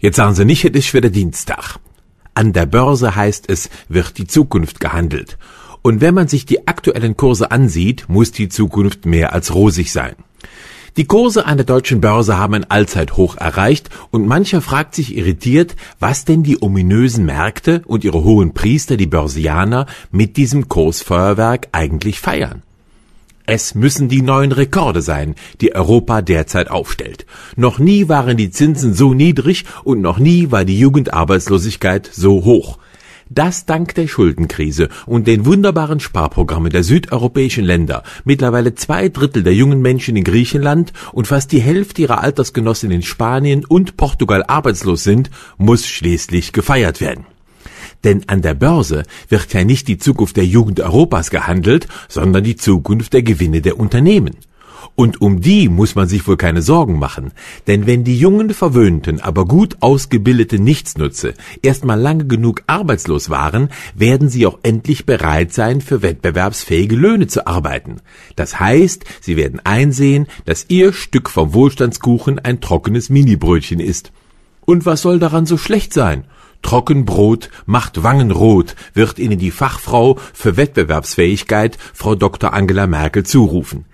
Jetzt sagen Sie nicht, es ist wieder Dienstag. An der Börse heißt es, wird die Zukunft gehandelt. Und wenn man sich die aktuellen Kurse ansieht, muss die Zukunft mehr als rosig sein. Die Kurse an der deutschen Börse haben ein Allzeithoch erreicht und mancher fragt sich irritiert, was denn die ominösen Märkte und ihre hohen Priester, die Börsianer, mit diesem Kursfeuerwerk eigentlich feiern. Es müssen die neuen Rekorde sein, die Europa derzeit aufstellt. Noch nie waren die Zinsen so niedrig und noch nie war die Jugendarbeitslosigkeit so hoch. Das dank der Schuldenkrise und den wunderbaren Sparprogrammen der südeuropäischen Länder. Mittlerweile zwei Drittel der jungen Menschen in Griechenland und fast die Hälfte ihrer Altersgenossen in Spanien und Portugal arbeitslos sind, muss schließlich gefeiert werden. Denn an der Börse wird ja nicht die Zukunft der Jugend Europas gehandelt, sondern die Zukunft der Gewinne der Unternehmen. Und um die muss man sich wohl keine Sorgen machen, denn wenn die jungen, verwöhnten, aber gut ausgebildeten Nichtsnutze erstmal lange genug arbeitslos waren, werden sie auch endlich bereit sein, für wettbewerbsfähige Löhne zu arbeiten. Das heißt, sie werden einsehen, dass ihr Stück vom Wohlstandskuchen ein trockenes Minibrötchen ist. Und was soll daran so schlecht sein? Trockenbrot macht Wangen rot, wird Ihnen die Fachfrau für Wettbewerbsfähigkeit, Frau Dr. Angela Merkel, zurufen.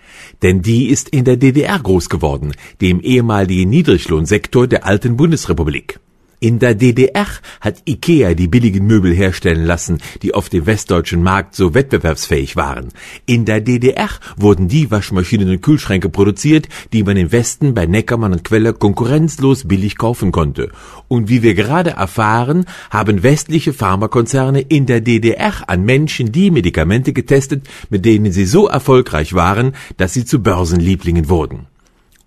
Denn die ist in der DDR groß geworden, dem ehemaligen Niedriglohnsektor der alten Bundesrepublik in der DDR hat IKEA die billigen Möbel herstellen lassen, die auf dem westdeutschen Markt so wettbewerbsfähig waren. In der DDR wurden die Waschmaschinen und Kühlschränke produziert, die man im Westen bei Neckermann und Queller konkurrenzlos billig kaufen konnte. Und wie wir gerade erfahren, haben westliche Pharmakonzerne in der DDR an Menschen die Medikamente getestet, mit denen sie so erfolgreich waren, dass sie zu Börsenlieblingen wurden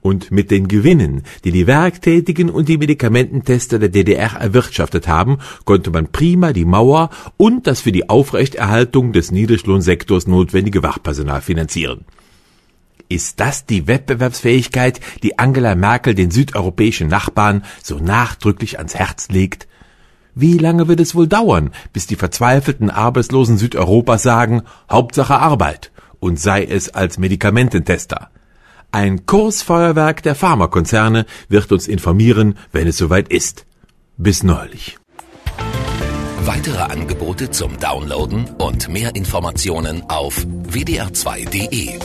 und mit den Gewinnen, die die Werktätigen und die Medikamententester der DDR erwirtschaftet haben, konnte man prima die Mauer und das für die Aufrechterhaltung des Niedriglohnsektors notwendige Wachpersonal finanzieren. Ist das die Wettbewerbsfähigkeit, die Angela Merkel den südeuropäischen Nachbarn so nachdrücklich ans Herz legt? Wie lange wird es wohl dauern, bis die verzweifelten Arbeitslosen Südeuropas sagen, Hauptsache Arbeit, und sei es als Medikamententester? Ein Kursfeuerwerk der Pharmakonzerne wird uns informieren, wenn es soweit ist. Bis neulich. Weitere Angebote zum Downloaden und mehr Informationen auf wdr2.de.